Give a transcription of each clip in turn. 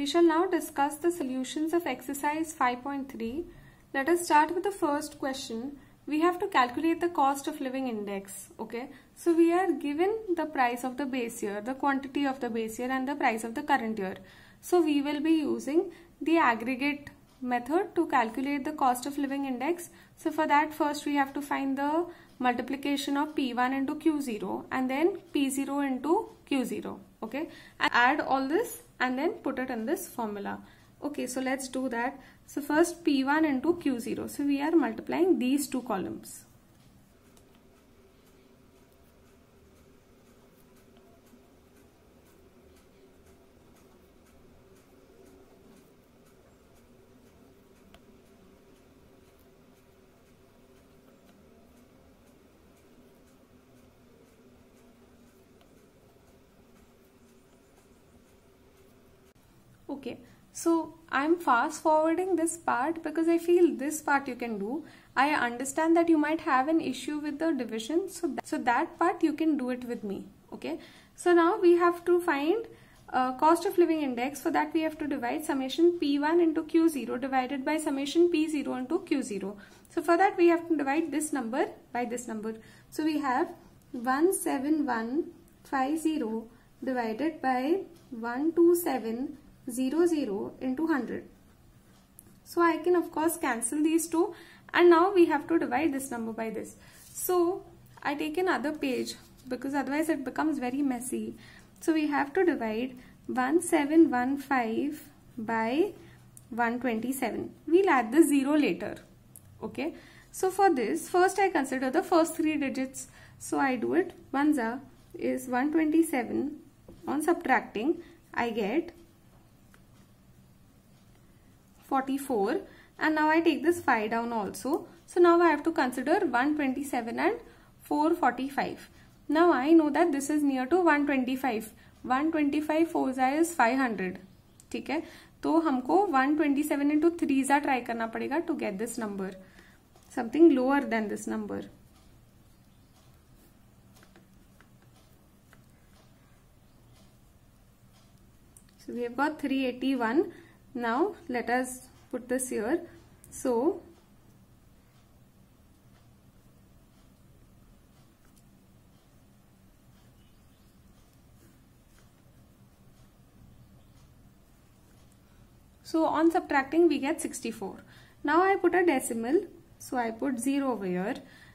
We shall now discuss the solutions of exercise 5.3. Let us start with the first question. We have to calculate the cost of living index. Okay, so we are given the price of the base year, the quantity of the base year and the price of the current year. So we will be using the aggregate method to calculate the cost of living index. So for that first we have to find the multiplication of P1 into Q0 and then P0 into Q0. Okay, and add all this and then put it in this formula. Okay, so let's do that. So first P1 into Q0. So we are multiplying these two columns. okay so I'm fast forwarding this part because I feel this part you can do. I understand that you might have an issue with the division. So, that, so that part you can do it with me. Okay. So now we have to find uh, cost of living index. For that we have to divide summation P1 into Q0 divided by summation P0 into Q0. So for that we have to divide this number by this number. So we have 17150 divided by 127 0 0 into 100. So I can of course cancel these two and now we have to divide this number by this. So I take another page because otherwise it becomes very messy. So we have to divide 1715 by 127. We'll add the 0 later. Okay. So for this, first I consider the first three digits. So I do it. 1 is 127. On subtracting, I get 44 and now I take this 5 down also. So now I have to consider 127 and 445. Now I know that this is near to 125. 125 4 is 500. ठीक है तो हमको 127 into 3 into three जा try करना पड़ेगा to get this number something lower than so we have got 381 now let us put this here so So on subtracting we get 64. Now I put a decimal. So I put 0 over here.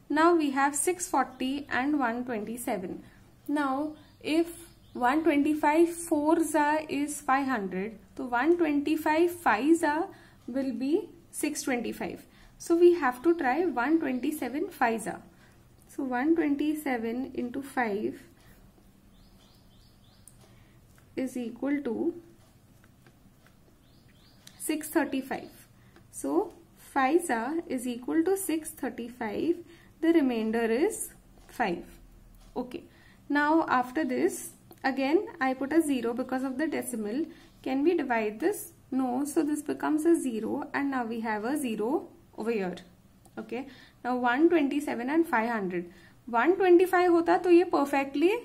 Now we have 640 and 127. Now if 125 twenty-five four za is 500 so 125 twenty-five five za will be 625 so we have to try 127 twenty-seven five za. so 127 into 5 is equal to 635 so five za is equal to 635 the remainder is 5 okay now after this Again, I put a zero because of the decimal. Can we divide this? No. So this becomes a zero and now we have a zero over here. Okay. Now 127 and 500. 125 hota to ye perfectly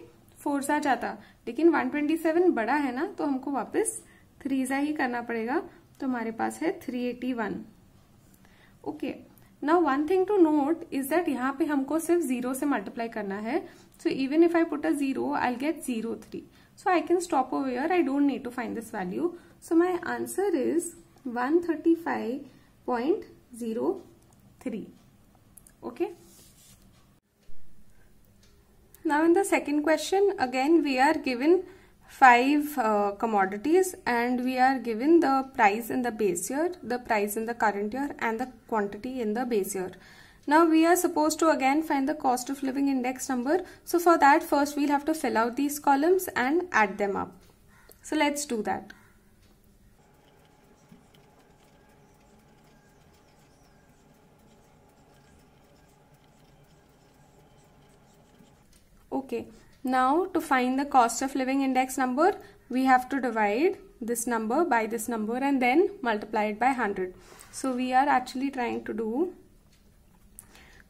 फोर सा जाता लेकिन 127 बड़ा है ना तो हमको वापस थ्री सा ही करना पड़ेगा तो हमारे पास है 381. Eighty one okay now one thing to note is that यहाँ पे हमको सिर्फ जीरो से मल्टीप्लाई करना है So even if I put a 0, I'll get 0, 3. So I can stop over here. I don't need to find this value. So my answer is 135.03. Okay. Now in the second question, again we are given five uh, commodities and we are given the price in the base year, the price in the current year and the quantity in the base year. Now we are supposed to again find the cost of living index number. So for that first we'll have to fill out these columns and add them up. So let's do that. Okay, now to find the cost of living index number, we have to divide this number by this number and then multiply it by 100. So we are actually trying to do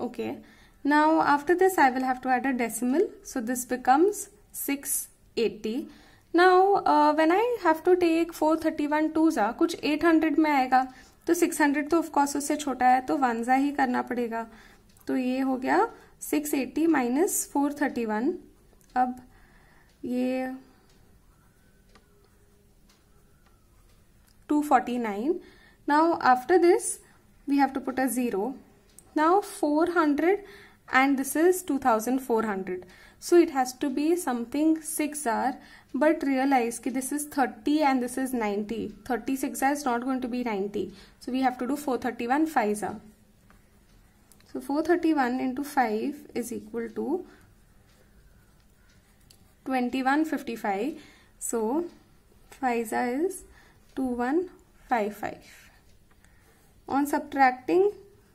Okay. Now after this I will have to add a decimal. So this becomes 680. Now uh, when I have to take 431 to जा kuch 800 mein aayega to 600 तो of course उससे छोटा है तो one जा hi karna padega to ye ho gaya 680 minus 431 ab ye 249 now after this we have to put a zero Now 400 and this is 2400. So it has to be something 6R but realize ki this is 30 and this is 90. 36R is not going to be 90. So we have to do 431 5 So 431 into 5 is equal to 2155. So 5 is 2155. On subtracting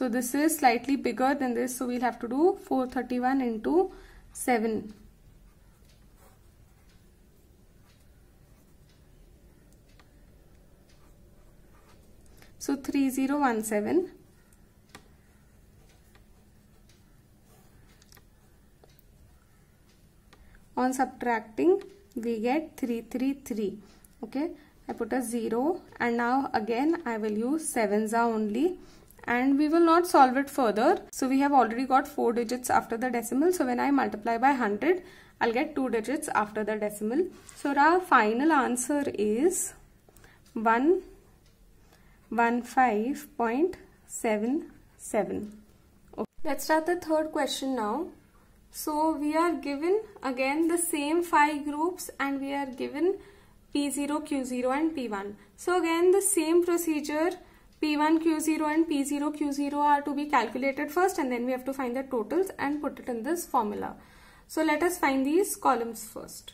So this is slightly bigger than this. So we'll have to do 431 into 7. So 3017. On subtracting, we get 333. Okay, I put a 0 and now again I will use 7s only and we will not solve it further. So we have already got 4 digits after the decimal. So when I multiply by 100, I'll get 2 digits after the decimal. So our final answer is 115.77. Okay. Let's start the third question now. So we are given again the same 5 groups and we are given P0, Q0 and P1. So again the same procedure P1, Q0 and P0, Q0 are to be calculated first and then we have to find the totals and put it in this formula. So let us find these columns first.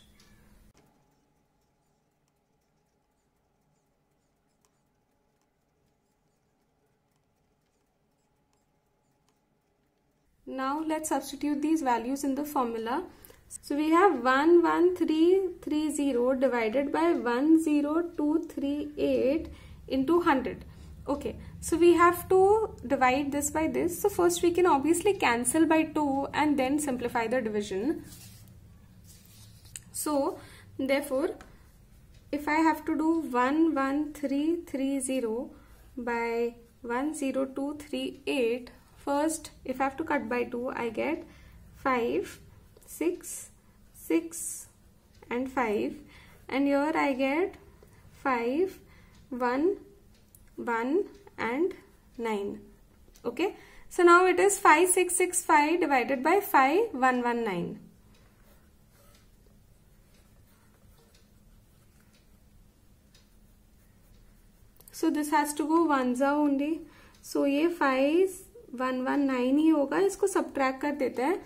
Now let's substitute these values in the formula. So we have 11330 divided by 10238 into 100 okay so we have to divide this by this so first we can obviously cancel by 2 and then simplify the division so therefore if I have to do 11330 by 8 first if I have to cut by 2 I get 5 6 6 and 5 and here I get 5 1 1 and 9 okay so now it is 5665 divided by 5119 so this has to go 1s only so ये 5119 ही होगा इसको subtract कर देते हैं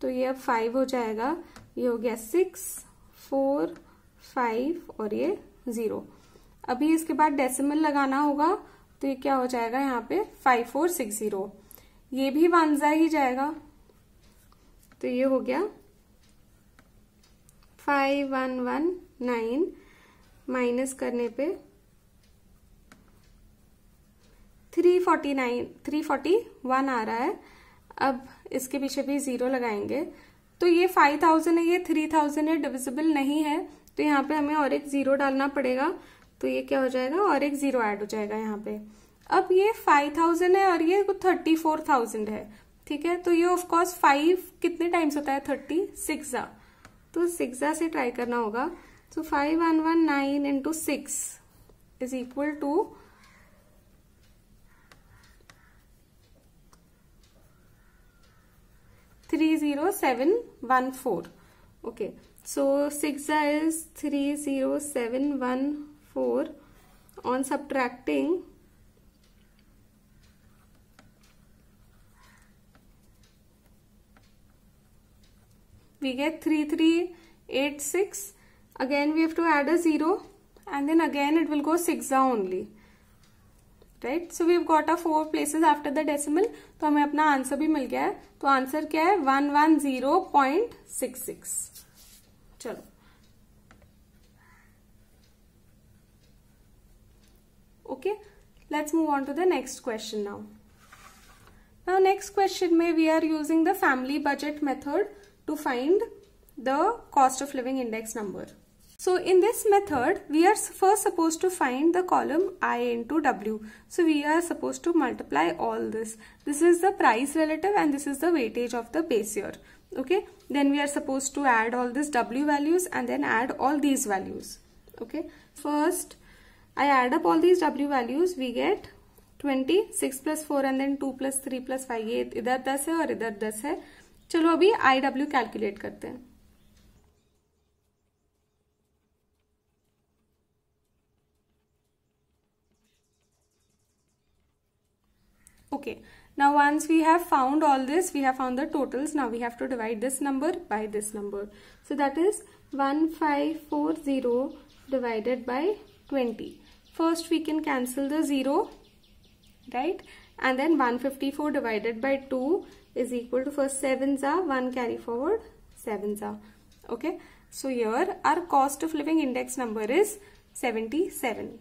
तो ये अब 5 हो जाएगा ये हो गया 6 4 5 और ये 0 अभी इसके बाद डेसिमल लगाना होगा तो ये क्या हो जाएगा यहाँ पे फाइव फोर सिक्स जीरो ये भी वनजा ही जाएगा तो ये हो गया five one one nine minus करने पे three forty nine three forty one आ रहा है अब इसके पीछे भी जीरो लगाएंगे तो ये फाइव थाउजेंड है ये थ्री थाउजेंड है डिविजिबल नहीं है तो यहाँ पे हमें और एक जीरो डालना पड़ेगा तो ये क्या हो जाएगा और एक जीरो ऐड हो जाएगा यहाँ पे अब ये फाइव थाउजेंड है और ये थर्टी फोर थाउजेंड है ठीक है तो ये ऑफकोर्स फाइव कितने टाइम्स होता है थर्टी सिक्सा तो सिक्सा से ट्राई करना होगा तो five one one nine into six is equal to three zero seven one four okay so six is three zero seven one 4 on subtracting we get 3386 again we have to add a 0 and then again it will go 6 only right so we got a four places after the decimal तो हमें अपना answer भी मिल गया है तो answer क्या है one one zero point six six okay let's move on to the next question now now next question may we are using the family budget method to find the cost of living index number so in this method we are first supposed to find the column i into w so we are supposed to multiply all this this is the price relative and this is the weightage of the base year okay then we are supposed to add all these w values and then add all these values okay first I add up all these W values, we get 20, 6 plus 4 and then 2 plus 3 plus 5. ये इधर 10 है और इधर 10 है चलो अभी IW calculate calculate करते हैं okay now once we have found all this we have found the totals now we have to divide this number by this number so that is 1540 divided by 20 First, we can cancel the 0, right? And then 154 divided by 2 is equal to first 7s are 1 carry forward, 7s are. Okay. So, here our cost of living index number is 77.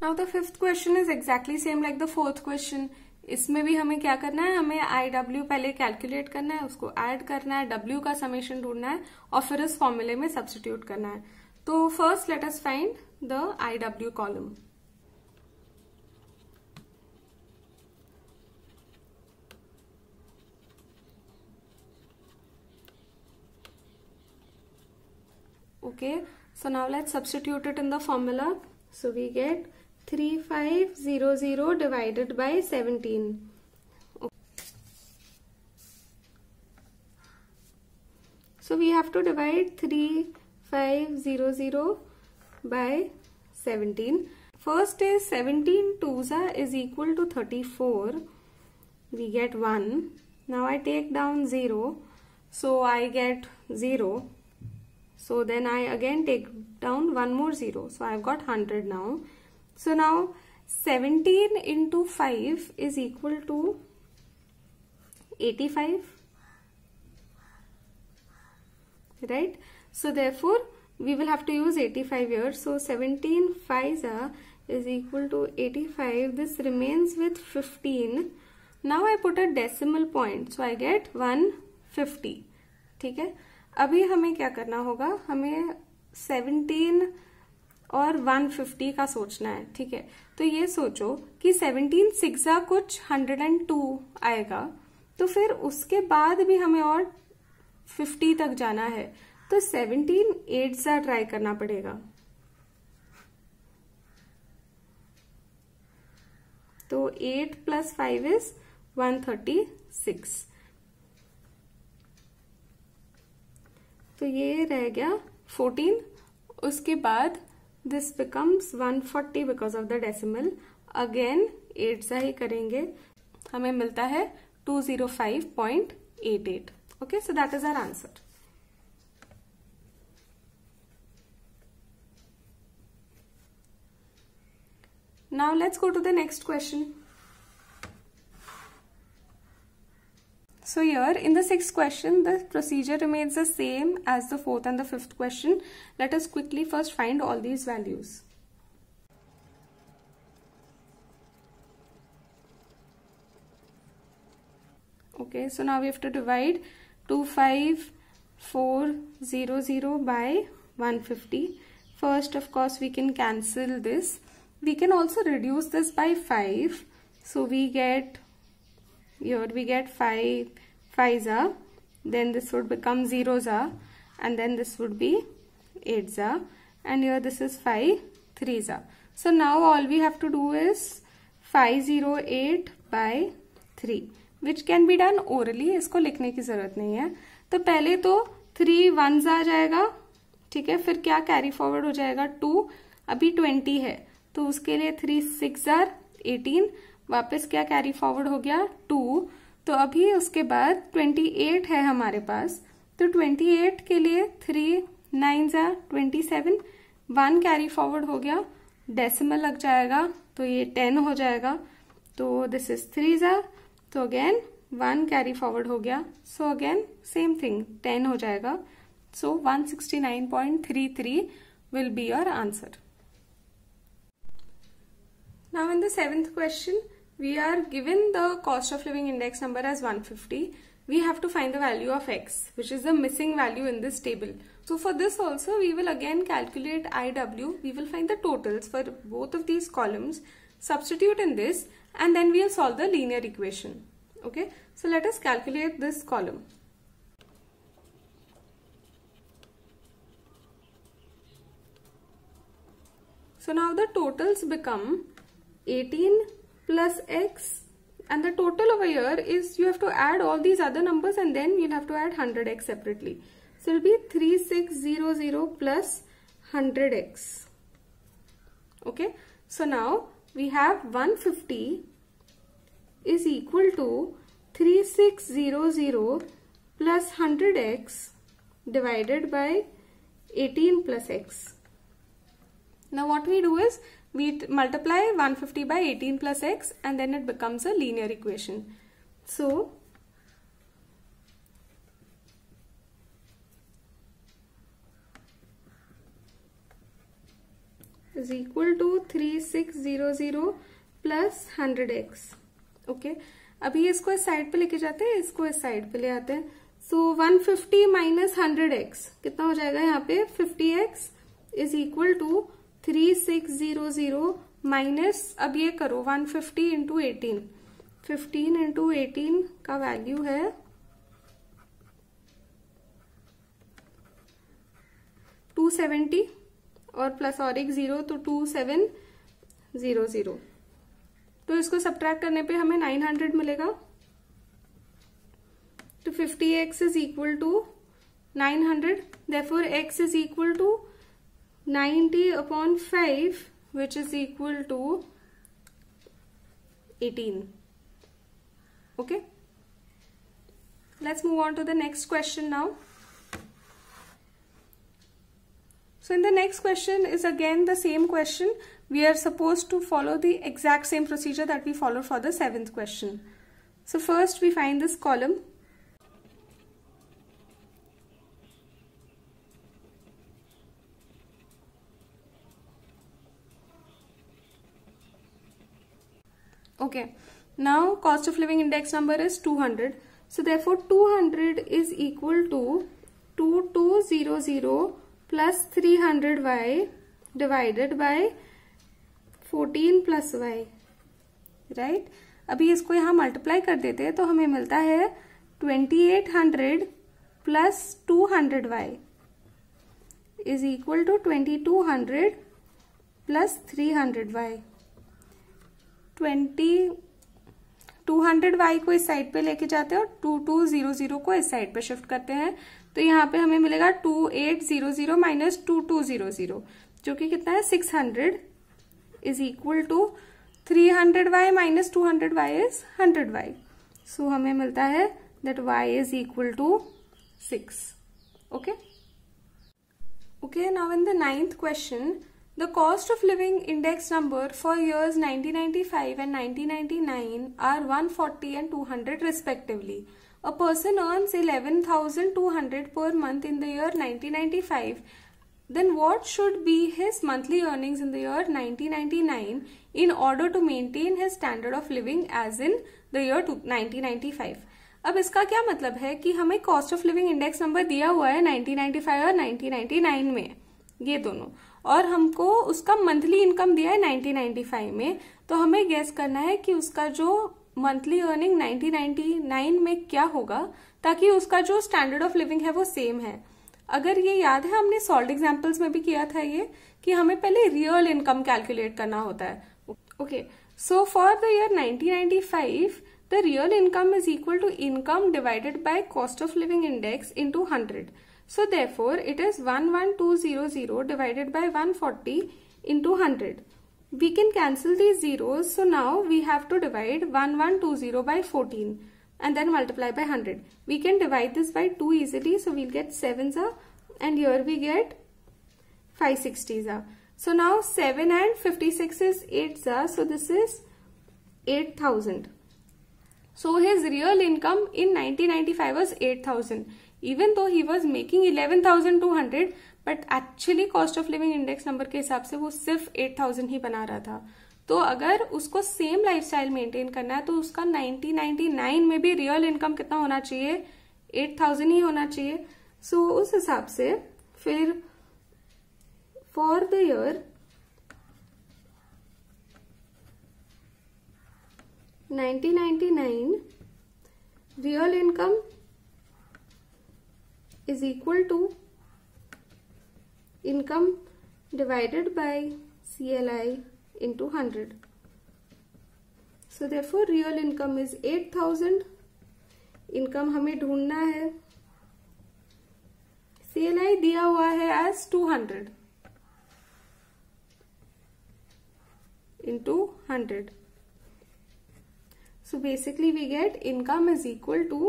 Now, the fifth question is exactly same like the fourth question. इसमें भी हमें क्या करना है हमें I W पहले calculate करना है उसको ऐड करना है डब्ल्यू का समेशन ढूंढना है और फिर इस फॉर्मूले में सब्सटीट्यूट करना है तो first let us find the IW column. Okay, so now let's substitute it in the formula. So we get 3500 divided by 17. Okay. So we have to divide 3500 by 17. First is 17 2s is equal to 34. We get 1. Now I take down 0. So I get 0. So then I again take down one more 0. So I've got 100 now. So now 17 into 5 is equal to 85. Right? So therefore we will have to use 85 here so 17 5s is equal to 85 this remains with 15 now I put a decimal point so I get 150 theek hai abhi hame kya karna hoga hame 17 और 150 का सोचना है ठीक है तो ये सोचो कि 17 सिक्सा कुछ 102 आएगा तो फिर उसके बाद भी हमें और 50 तक जाना है तो सेवनटीन एट सा ट्राई करना पड़ेगा तो eight plus five is one thirty six तो ये रह गया फोर्टीन उसके बाद this becomes one forty because of the decimal again eight सा ही करेंगे हमें मिलता है two zero five point eight eight okay so that is our answer Now let's go to the next question. So here in the sixth question, the procedure remains the same as the fourth and the fifth question. Let us quickly first find all these values. Okay, so now we have to divide 25400 by 150. First, of course, we can cancel this we can also reduce this by 5 so we get here we get 5 5 za then this would become 0 za and then this would be 8 za and here this is 5 3 za so now all we have to do is 508 by 3 which can be done orally isko likhne ki zarurat nahi hai to pehle to 3 1 za aa jayega ठीक है फिर क्या carry forward हो जाएगा to अभी twenty है तो उसके लिए थ्री सिक्स आर एटीन वापस क्या कैरी फॉरवर्ड हो गया टू तो अभी उसके बाद ट्वेंटी एट है हमारे पास तो ट्वेंटी एट के लिए थ्री नाइन ज़ा twenty seven one carry forward हो गया डेसिमल लग जाएगा तो ये टेन हो जाएगा तो दिस इज थ्री ज़ा तो अगेन वन कैरी फॉरवर्ड हो गया so again same thing ten हो जाएगा so one sixty nine point three three will be your answer Now in the seventh question, we are given the cost of living index number as 150. We have to find the value of x, which is the missing value in this table. So for this also, we will again calculate IW. We will find the totals for both of these columns, substitute in this, and then we'll solve the linear equation. Okay, so let us calculate this column. So now the totals become 18 plus x and the total over here is you have to add all these other numbers and then you'll have to add 100x separately. So it'll be 3600 plus 100x. Okay. So now we have 150 is equal to 3600 plus 100x divided by 18 plus x. Now what we do is we multiply 150 by 18 plus x and then it becomes a linear equation. So, is equal to 3600 plus 100x okay अभी इसको इस side पे लेके जाते हैं इसको इस side पे ले आते हैं सो so, 150 माइनस 100x कितना हो जाएगा यहाँ पे 50x is equal to three six zero zero minus अब ये करो one fifty into eighteen fifteen into eighteen का वैल्यू है टू सेवेंटी और प्लस और एक जीरो तो टू सेवन जीरो जीरो तो इसको सब्ट्रैक्ट करने पे हमें नाइन हंड्रेड मिलेगा तो fifty x is equal to nine hundred therefore x is equal to 90 upon 5 which is equal to 18 okay let's move on to the next question now so in the next question is again the same question we are supposed to follow the exact same procedure that we followed for the seventh question so first we find this column Okay. Now cost of living index number is 200. So therefore 200 is equal to 2200 plus 300y divided by 14 plus y. Right Right. अभी इसको यहाँ multiply कर देते हैं तो हमें मिलता है 2800 plus 200y is equal to 2200 plus 300y. Twenty two hundred y को इस साइड पे लेके जाते हैं और टू टू जीरो जीरो को इस साइड पे शिफ्ट करते हैं तो यहाँ पे हमें मिलेगा two eight zero zero minus two two zero zero जो कि कितना है six hundred is equal to three hundred y minus two hundred y is hundred y so हमें मिलता है that y is equal to six okay okay now in the ninth question The cost of living index number for years 1995 and 1999 are 140 and 200 respectively. A person earns 11,200 per month in the year 1995 then what should be his monthly earnings in the year 1999 in order to maintain his standard of living as in the year 1995 अब इसका क्या मतलब है कि हमें cost of living index number दिया हुआ है 1995 और 1999 में ये दोनों और हमको उसका मंथली इनकम दिया है 1995 में तो हमें गैस करना है कि उसका जो मंथली अर्निंग 1999 में क्या होगा ताकि उसका जो स्टैंडर्ड ऑफ लिविंग है वो सेम है अगर ये याद है हमने सॉल्ड एग्जांपल्स में भी किया था ये कि हमें पहले रियल इनकम कैलकुलेट करना होता है okay so for the year 1995 the real income is equal to income divided by cost of living index into 100 So therefore, it is 11200 divided by 140 into 100. We can cancel these zeros. So now we have to divide 1120 by 14 and then multiply by 100. We can divide this by 2 easily. So we'll get 7s are and here we get 560s are. So now 7 and 56 is 8s are. So this is 8000. So his real income in 1995 was 8000. Even though he was making eleven thousand two hundred but actually cost of living index number के हिसाब से वो सिर्फ eight thousand ही बना रहा था तो अगर उसको सेम लाइफ स्टाइल मेंटेन करना है तो उसका नाइनटीन नाइनटी नाइन में भी रियल इनकम कितना होना चाहिए एट थाउजेंड ही होना चाहिए सो so, उस हिसाब से फिर for the year 1999 real income is equal to income divided by C L I into hundred so therefore real income is eight thousand income हमें ढूंढना है सी एल आई दिया हुआ है as two hundred into hundred so basically we get income is equal to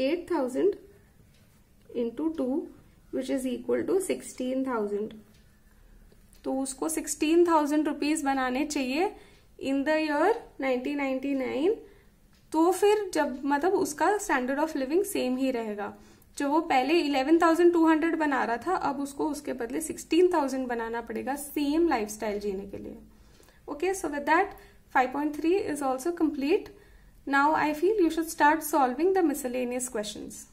eight thousand into two which is equal to sixteen thousand तो उसको sixteen thousand rupees बनाने चाहिए इन द ईयर नाइन तो फिर जब मतलब उसका standard of living same ही रहेगा जो वो पहले हंड्रेड बना रहा था अब उसको उसके बदले सिक्सटीन थाउजेंड बनाना पड़ेगा सेम लाइफस्टाइल जीने के लिए okay so with that five point three is also complete Now I feel you should start solving the miscellaneous questions.